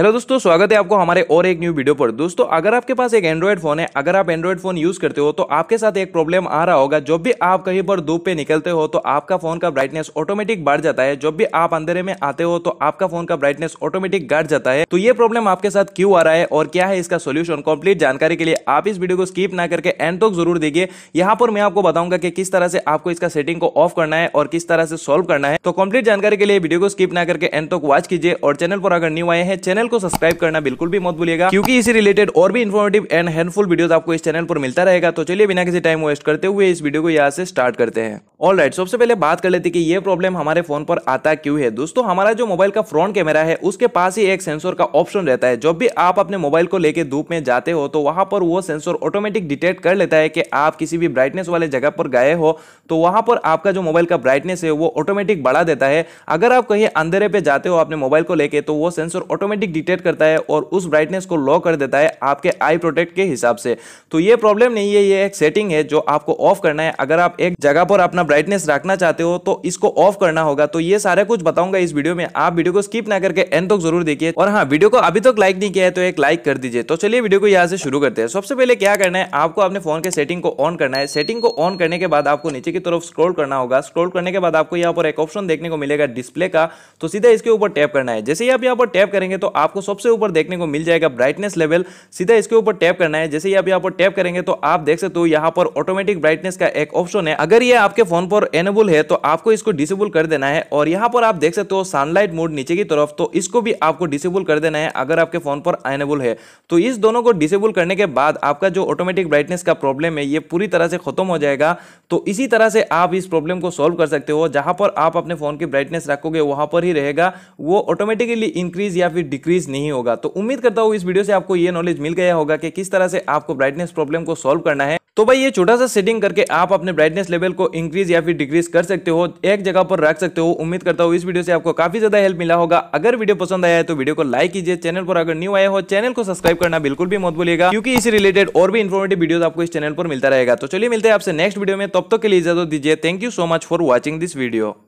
hello दोस्तों स्वागत है आपको हमारे और एक न्यू वीडियो पर दोस्तों अगर आपके पास एक एंड्रॉइड फोन है अगर आप एंड्रॉइड फोन यूज करते हो तो आपके साथ एक प्रॉब्लम आ रहा होगा जब भी आप कहीं पर धूप पे निकलते हो तो आपका फोन का ब्राइटनेस ऑटोमेटिक बढ़ जाता है जब भी आप अंधेरे में आते हो तो आपका फोन का ब्राइटनेस ऑटोमेटिक घट जाता है तो ये प्रॉब्लम आपके साथ क्यों आ रहा है और क्या है इसका सोल्यूशन कम्प्लीट जानकारी के लिए आप इस वीडियो को स्कीप ना करके एंड तक जरूर देखिए यहाँ पर मैं आपको बताऊंगा कि किस तरह से आपको इसका सेटिंग को ऑफ करना है और किस तरह से सोल्व करना है तो कम्प्लीट जानकारी के लिए वीडियो को स्कीप ना करके एंड तक वॉच कीजिए और चैनल पर अगर न्यू आए हैं चैनल को सब्सक्राइब करना बिल्कुल भी मत भूलिएगा क्योंकि इसी रिलेटेड और भी इन्फॉर्मेटिव एंड हेल्पफुल वीडियो आपको इस चैनल पर मिलता रहेगा तो चलिए बिना किसी टाइम वेस्ट करते हुए इस वीडियो को यहाँ से स्टार्ट करते हैं ऑल राइट सबसे पहले बात कर लेते कि ये प्रॉब्लम हमारे फोन पर आता क्यों है दोस्तों हमारा जो मोबाइल का फ्रंट कैमरा है उसके पास ही एक सेंसर का ऑप्शन रहता है जब भी आप अपने मोबाइल को लेकर धूप में जाते हो तो वहां पर वो सेंसर ऑटोमेटिक डिटेक्ट कर लेता है कि आप किसी भी ब्राइटनेस वाले जगह पर गए हो तो वहां पर आपका जो मोबाइल का ब्राइटनेस है वो ऑटोमेटिक बढ़ा देता है अगर आप कहीं अंधेरे पे जाते हो अपने मोबाइल को लेकर तो वो सेंसर ऑटोमेटिक डिटेक्ट करता है और उस ब्राइटनेस को लो कर देता है आपके आई प्रोटेक्ट के हिसाब से तो ये प्रॉब्लम नहीं है ये एक सेटिंग है जो आपको ऑफ करना है अगर आप एक जगह पर अपना ब्राइटनेस रखना चाहते हो तो इसको ऑफ करना होगा तो ये सारा कुछ बताऊंगा इस वीडियो में आप वीडियो को स्किप ना करके एंड तक जरूर देखिए और हाँ वीडियो को अभी तक लाइक नहीं किया है तो एक लाइक कर दीजिए तो चलिए वीडियो को यहाँ से शुरू करते हैं सबसे पहले क्या करना है आपको अपने फोन के सेटिंग को ऑन करना है सेटिंग को ऑन करने के बाद आपको नीचे की तरफ स्क्रोल करना होगा स्क्रोल करने के बाद आपको यहाँ पर एक ऑप्शन देखने को मिलेगा डिस्प्ले का तो सीधा इसके ऊपर टैप करना है जैसे ही आप यहाँ पर टैप करेंगे तो आपको सबसे ऊपर देखने को मिल जाएगा ब्राइटनेस लेवल सीधा इसके ऊपर टैप करना है जैसे ही आप यहाँ पर टैप करेंगे तो आप देख सकते हो यहाँ पर ऑटोमेटिक ब्राइटनेस का एक ऑप्शन है अगर ये आपके फोन पर एनेबल है तो आपको इसको डिसेबल कर देना है और यहाँ पर आप देख सकते हो सनलाइट मोड नीचे की तरफ तो इसको भी आपको डिसेबल कर देना है अगर आपके फोन पर एनेबल है तो इस दोनों को डिसेबल करने के बाद आपका जो ऑटोमेटिक ब्राइटनेस का प्रॉब्लम है ये पूरी तरह से खत्म हो जाएगा तो इसी तरह से आप इस प्रॉब्लम को सॉल्व कर सकते हो जहां पर आप अपने फोन की ब्राइटनेस रखोगे वहां पर ही रहेगा वो ऑटोमेटिकली इंक्रीज या फिर डिक्रीज डिक्रीज नहीं होगा तो उम्मीद करता हूँ इस वीडियो से आपको ये नॉलेज मिल गया होगा कि किस तरह से आपको ब्राइटनेस प्रॉब्लम को सॉल्व करना है तो भाई ये छोटा सा सेटिंग करके आप अपने ब्राइटनेस लेवल को इंक्रीज या फिर डिक्रीज कर सकते हो एक जगह पर रख सकते हो उम्मीद करता हूँ इस वीडियो से आपको काफी ज्यादा हेल्प मिला होगा अगर वीडियो पसंद आया है तो वीडियो को लाइक कीजिए चैनल पर अगर न्यू आया हो चैनल को सब्सक्राइब करना बिल्कुल भी मत भूलिएगा क्योंकि इसी रिलेटेड और भी इन्फॉर्मेटिव वीडियो आपको इस चैनल पर मिलता रहेगा तो चलिए मिलते हैं आपसे नेक्स्ट वीडियो में तब तक के लिए इजाजत दीजिए thank you so much for watching this video